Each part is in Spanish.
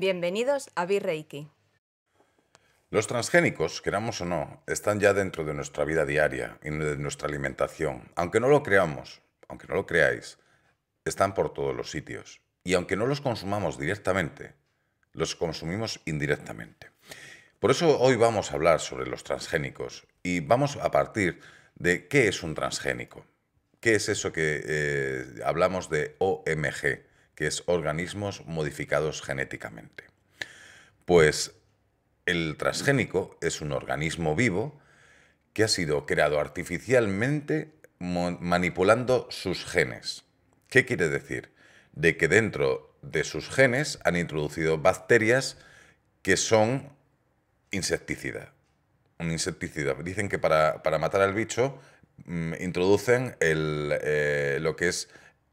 Bienvenidos a Virreiki. Los transgénicos, queramos o no, están ya dentro de nuestra vida diaria y de nuestra alimentación. Aunque no lo creamos, aunque no lo creáis, están por todos los sitios. Y aunque no los consumamos directamente, los consumimos indirectamente. Por eso hoy vamos a hablar sobre los transgénicos y vamos a partir de qué es un transgénico. ¿Qué es eso que eh, hablamos de OMG? que es organismos modificados genéticamente. Pues el transgénico es un organismo vivo que ha sido creado artificialmente manipulando sus genes. ¿Qué quiere decir? De que dentro de sus genes han introducido bacterias que son insecticida. Dicen que para, matar al bicho mm, introducen eh, lo que es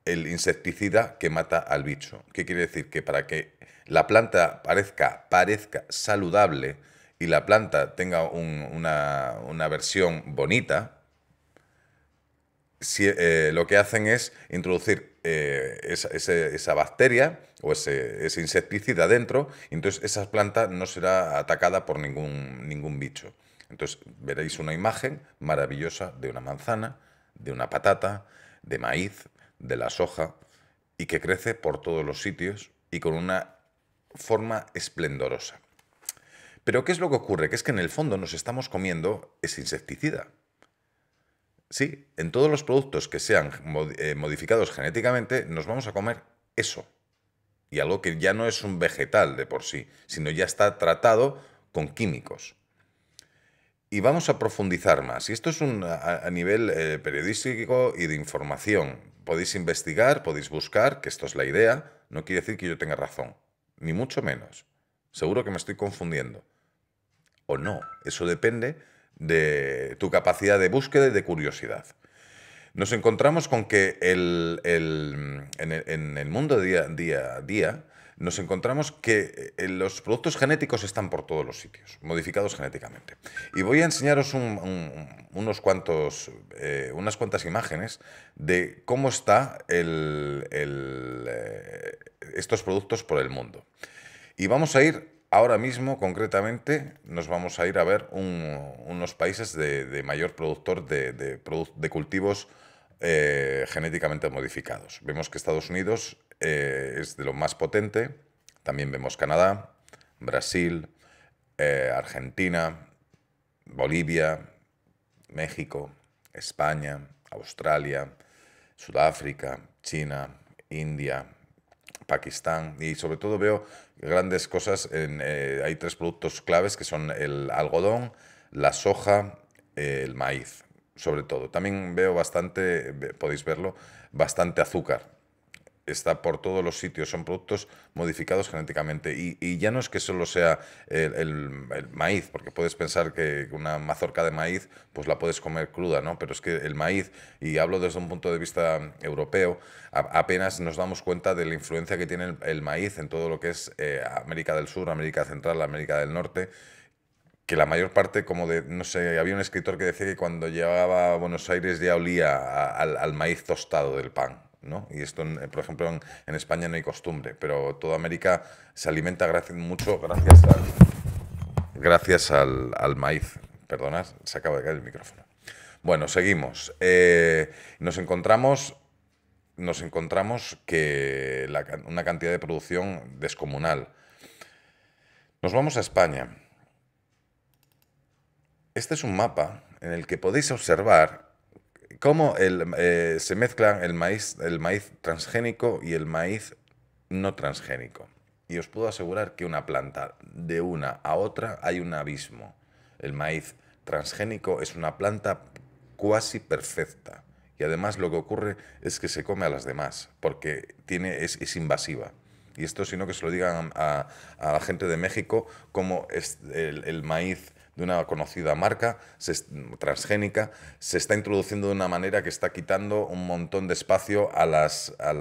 el insecticida que mata al bicho. ¿Qué quiere decir? Que para que la planta parezca, parezca saludable y la planta tenga una, versión bonita, eh, lo que hacen es introducir eh, esa, bacteria o ese, insecticida dentro, y entonces esa planta no será atacada por ningún, ningún bicho. Entonces veréis una imagen maravillosa de una manzana, de una patata, de maíz, de la soja y que crece por todos los sitios y con una forma esplendorosa. Pero ¿qué es lo que ocurre? Que es que en el fondo nos estamos comiendo ese insecticida. Sí, en todos los productos que sean eh, modificados genéticamente nos vamos a comer eso. Y algo que ya no es un vegetal de por sí, sino ya está tratado con químicos. Y vamos a profundizar más. Y esto es un, a, nivel eh, periodístico y de información, podéis investigar, podéis buscar, que esto es la idea, no quiere decir que yo tenga razón, ni mucho menos. Seguro que me estoy confundiendo. O no, eso depende de tu capacidad de búsqueda y de curiosidad. Nos encontramos con que el, en, el, mundo día a día nos encontramos que eh, eh, los productos genéticos están por todos los sitios, modificados genéticamente. Y voy a enseñaros unos cuantos, eh, unas cuantas imágenes de cómo están estos productos por el mundo. Y vamos a ir ahora mismo, concretamente, nos vamos a ir a ver unos países de, mayor productor de, de, de cultivos eh, genéticamente modificados. Vemos que Estados Unidos eh, es de lo más potente, también vemos Canadá, Brasil, eh, Argentina, Bolivia, México, España, Australia, Sudáfrica, China, India, Pakistán y sobre todo veo grandes cosas. En, hay tres productos claves que son el algodón, la soja, el maíz sobre todo. También veo bastante, podéis verlo, bastante azúcar. Está por todos los sitios, son productos modificados genéticamente. Y, ya no es que solo sea el, maíz, porque puedes pensar que una mazorca de maíz, pues la puedes comer cruda, ¿no? Pero es que el maíz, y hablo desde un punto de vista europeo, apenas nos damos cuenta de la influencia que tiene el, maíz en todo lo que es eh, América del Sur, América Central, América del Norte que la mayor parte, como de, no sé, había un escritor que decía que cuando llegaba a Buenos Aires ya olía al, maíz tostado del pan, ¿no? Y esto, por ejemplo, en, España no hay costumbre, pero toda América se alimenta mucho gracias al, gracias al, maíz. Perdonad, se acaba de caer el micrófono. Bueno, seguimos. Eh, nos encontramos nos encontramos que una cantidad de producción descomunal. Nos vamos a España este es un mapa en el que podéis observar cómo eh, se mezclan el maíz, transgénico y el maíz no transgénico. Y os puedo asegurar que una planta de una a otra hay un abismo. El maíz transgénico es una planta cuasi perfecta. Y además lo que ocurre es que se come a las demás, porque tiene, es, invasiva. Y esto, sino que se lo digan a, la gente de México, cómo es el maíz de una conocida marca transgénica, se está introduciendo de una manera que está quitando un montón de espacio a, las, a,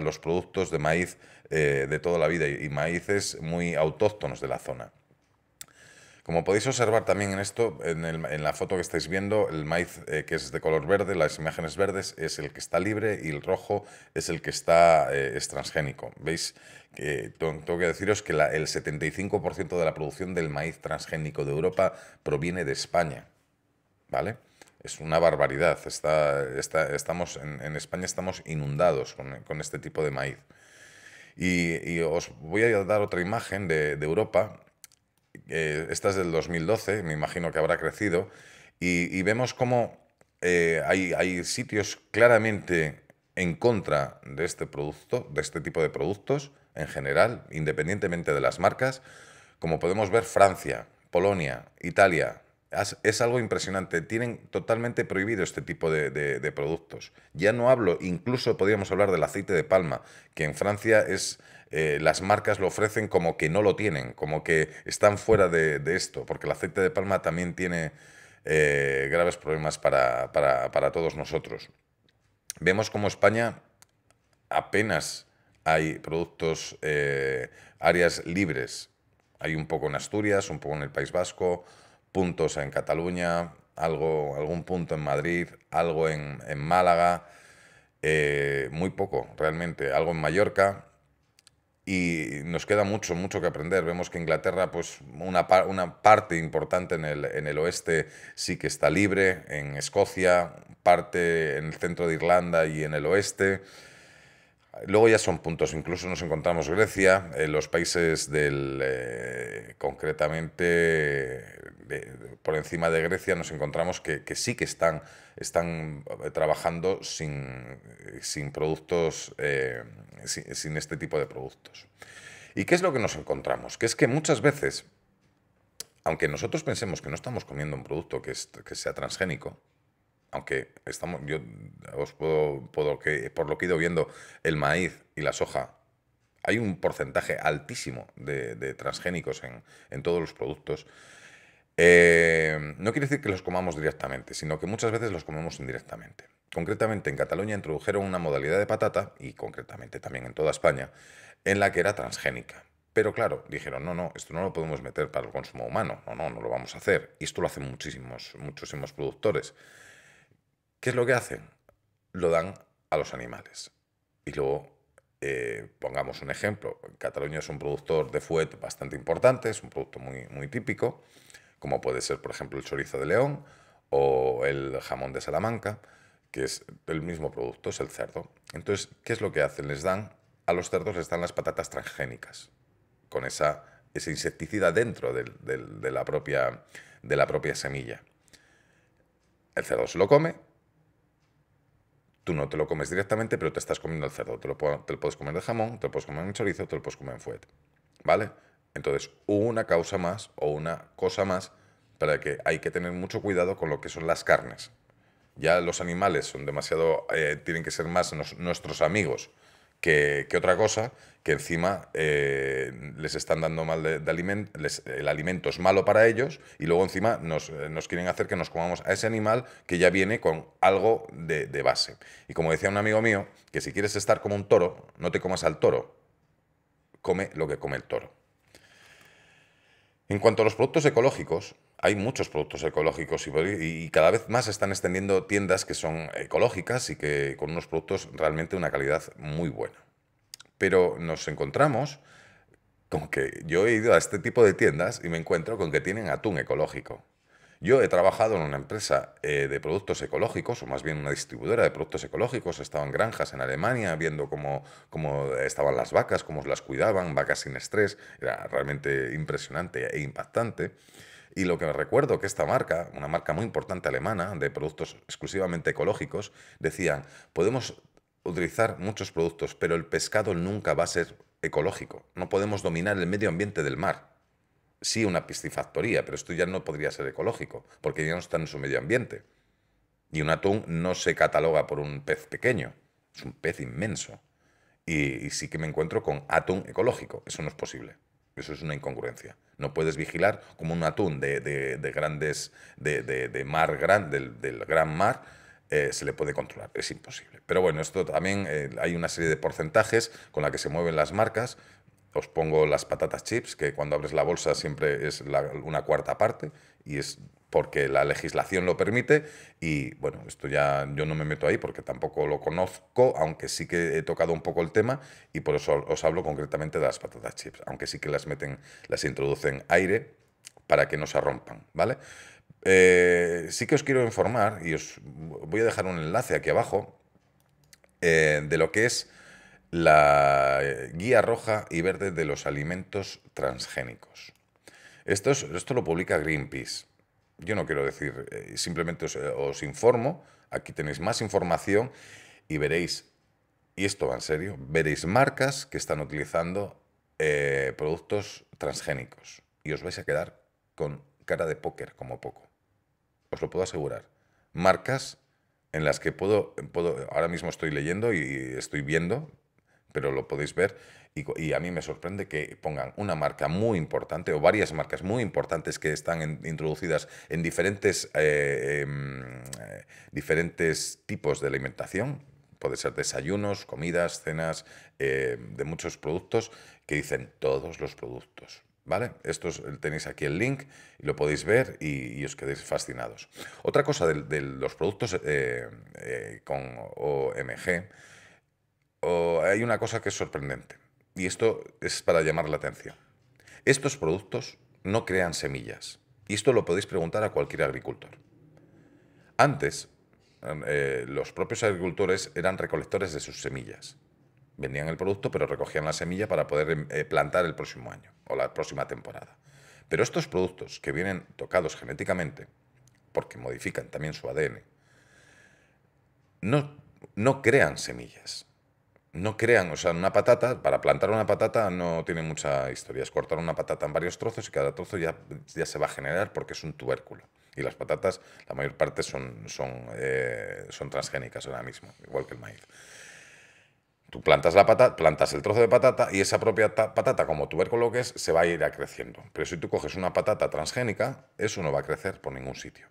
los productos de maíz eh, de toda la vida y maíces muy autóctonos de la zona. Como podéis observar también en esto, en, la foto que estáis viendo, el maíz eh, que es de color verde, las imágenes verdes, es el que está libre y el rojo es el que está eh, es transgénico. ¿Veis? tengo que deciros que el 75% de la producción del maíz transgénico de Europa proviene de España. ¿Vale? es una barbaridad. estamos, en, España estamos inundados con, este tipo de maíz. Y, os voy a dar otra imagen de Europa eh, esta es del 2012, me imagino que habrá crecido, y, vemos cómo eh, hay, hay, sitios claramente en contra de este producto, de este tipo de productos en general, independientemente de las marcas, como podemos ver Francia, Polonia, Italia, es algo impresionante. Tienen totalmente prohibido este tipo de, productos. Ya no hablo, incluso podríamos hablar del aceite de palma, que en Francia es eh, las marcas lo ofrecen como que no lo tienen, como que están fuera de, esto, porque el aceite de palma también tiene eh, graves problemas para, todos nosotros. Vemos como España apenas hay productos, eh, áreas libres. Hay un poco en Asturias, un poco en el País Vasco, puntos en Cataluña, algo, algún punto en Madrid, algo en, Málaga, eh, muy poco realmente, algo en Mallorca. Y nos queda mucho, mucho que aprender. Vemos que Inglaterra, pues una, una parte importante en el, en el, oeste sí que está libre, en Escocia, parte en el centro de Irlanda y en el oeste. Luego ya son puntos, incluso nos encontramos Grecia, los países del, eh, concretamente por encima de Grecia nos encontramos que, sí que están, están eh, trabajando sin, productos, eh, sin, este tipo de productos. ¿Y qué es lo que nos encontramos? Que es que muchas veces, aunque nosotros pensemos que no estamos comiendo un producto que sea transgénico, aunque estamos, yo os puedo, puedo que, por lo que he ido viendo, el maíz y la soja, hay un porcentaje altísimo de, transgénicos en, en, todos los productos. Eh, no quiere decir que los comamos directamente, sino que muchas veces los comemos indirectamente. Concretamente en Cataluña introdujeron una modalidad de patata, y concretamente también en toda España, en la que era transgénica. Pero claro, dijeron, no, no, esto no lo podemos meter para el consumo humano, no, no, no lo vamos a hacer. Y esto lo hacen muchísimos, muchísimos productores. ¿Qué es lo que hacen? Lo dan a los animales. Y luego, eh, pongamos un ejemplo, Cataluña es un productor de fuet bastante importante, es un producto muy, muy típico, como puede ser, por ejemplo, el chorizo de León o el jamón de Salamanca, que es el mismo producto, es el cerdo. Entonces, ¿qué es lo que hacen? Les dan, a los cerdos les las patatas transgénicas, con esa, ese insecticida dentro de la propia, de la propia semilla. El cerdo se lo come, tú no te lo comes directamente, pero te estás comiendo el cerdo. Te lo, puedes comer de jamón, te lo puedes comer en chorizo, te lo puedes comer en fuet. ¿Vale? Entonces, una causa más o una cosa más para que hay que tener mucho cuidado con lo que son las carnes. Ya los animales son demasiado, eh, tienen que ser más nuestros amigos que, otra cosa, que encima eh, les están dando mal de, alimento, el alimento es malo para ellos y luego encima eh, nos, quieren hacer que nos comamos a ese animal que ya viene con algo de, de, base. Y como decía un amigo mío, que si quieres estar como un toro, no te comas al toro, come lo que come el toro. En cuanto a los productos ecológicos, hay muchos productos ecológicos y, cada vez más están extendiendo tiendas que son ecológicas y que con unos productos realmente de una calidad muy buena. Pero nos encontramos con que yo he ido a este tipo de tiendas y me encuentro con que tienen atún ecológico. Yo he trabajado en una empresa eh, de productos ecológicos, o más bien una distribuidora de productos ecológicos. He en granjas en Alemania viendo cómo, estaban las vacas, cómo las cuidaban, vacas sin estrés. Era realmente impresionante e impactante. Y lo que recuerdo que esta marca, una marca muy importante alemana de productos exclusivamente ecológicos, decían, podemos utilizar muchos productos, pero el pescado nunca va a ser ecológico. No podemos dominar el medio ambiente del mar sí una piscifactoría, pero esto ya no podría ser ecológico, porque ya no está en su medio ambiente. Y un atún no se cataloga por un pez pequeño, es un pez inmenso. Y, sí que me encuentro con atún ecológico, eso no es posible. Eso es una incongruencia. No puedes vigilar como un atún de, grandes, de, mar grande del, gran mar, eh, se le puede controlar. Es imposible. Pero bueno, esto también eh, hay una serie de porcentajes con la que se mueven las marcas os pongo las patatas chips, que cuando abres la bolsa siempre es una cuarta parte, y es porque la legislación lo permite y bueno, esto ya yo no me meto ahí porque tampoco lo conozco, aunque sí que he tocado un poco el tema y por eso os hablo concretamente de las patatas chips, aunque sí que las meten, las introducen aire para que no se rompan, ¿vale? Eh, sí que os quiero informar y os voy a dejar un enlace aquí abajo eh, de lo que es la eh, guía roja y verde de los alimentos transgénicos. Esto, esto lo publica Greenpeace. Yo no quiero decir, eh, simplemente eh, os, informo, aquí tenéis más información y veréis, y esto va en serio, veréis marcas que están utilizando productos transgénicos y os vais a quedar con cara de póker como poco. Os lo puedo asegurar. Marcas en las que puedo, puedo ahora mismo estoy leyendo y estoy viendo pero lo podéis ver. Y, a mí me sorprende que pongan una marca muy importante o varias marcas muy importantes que están introducidas en diferentes, eh, em, eh, diferentes tipos de alimentación. Puede ser desayunos, comidas, cenas, eh, de muchos productos que dicen todos los productos. ¿Vale? Estos tenéis aquí el link y lo podéis ver y, os quedéis fascinados. Otra cosa de los productos con OMG hay una cosa que es sorprendente, y esto es para llamar la atención. Estos productos no crean semillas, y esto lo podéis preguntar a cualquier agricultor. Antes, em, eh, los propios agricultores eran recolectores de sus semillas. Vendían el producto, pero recogían la semilla para poder em, eh, plantar el próximo año o la próxima temporada. Pero estos productos que vienen tocados genéticamente, porque modifican también su ADN, no crean semillas no crean, o sea, una patata, para plantar una patata no tiene mucha historia, es cortar una patata en varios trozos y cada trozo ya, se va a generar porque es un tubérculo. Y las patatas, la mayor parte son, son, eh, son transgénicas ahora mismo, igual que el maíz. Tú plantas la patata, plantas el trozo de patata y esa propia patata, como tubérculo que es, se va a ir creciendo. Pero si tú coges una patata transgénica, eso no va a crecer por ningún sitio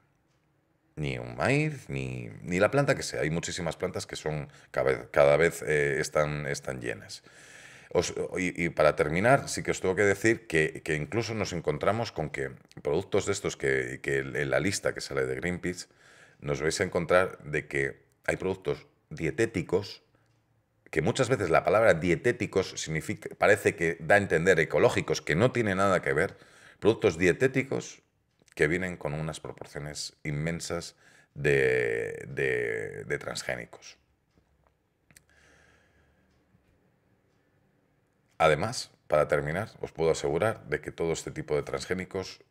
ni un maíz, ni, ni, la planta que sea. Hay muchísimas plantas que son cada vez, eh, están, están llenas. y, para terminar, sí que os tengo que decir que, incluso nos encontramos con que productos de estos que, en la lista que sale de Greenpeace, nos vais a encontrar de que hay productos dietéticos, que muchas veces la palabra dietéticos significa, parece que da a entender ecológicos, que no tiene nada que ver, productos dietéticos que vienen con unas proporciones inmensas de, transgénicos. Además, para terminar, os puedo asegurar de que todo este tipo de transgénicos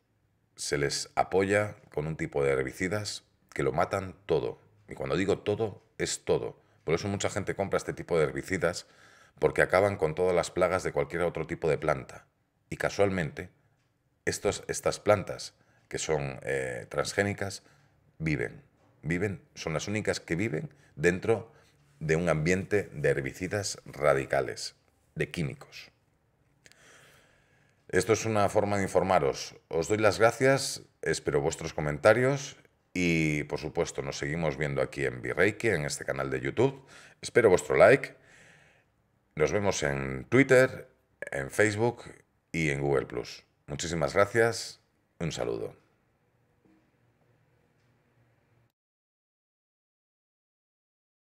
se les apoya con un tipo de herbicidas que lo matan todo. Y cuando digo todo, es todo. Por eso mucha gente compra este tipo de herbicidas porque acaban con todas las plagas de cualquier otro tipo de planta. Y casualmente, estos, estas plantas que son eh, transgénicas viven. Viven, son las únicas que viven dentro de un ambiente de herbicidas radicales, de químicos. Esto es una forma de informaros. Os doy las gracias, espero vuestros comentarios y por supuesto nos seguimos viendo aquí en Virreiki, en este canal de YouTube. Espero vuestro like. Nos vemos en Twitter, en Facebook y en Google Muchísimas gracias. Un saludo.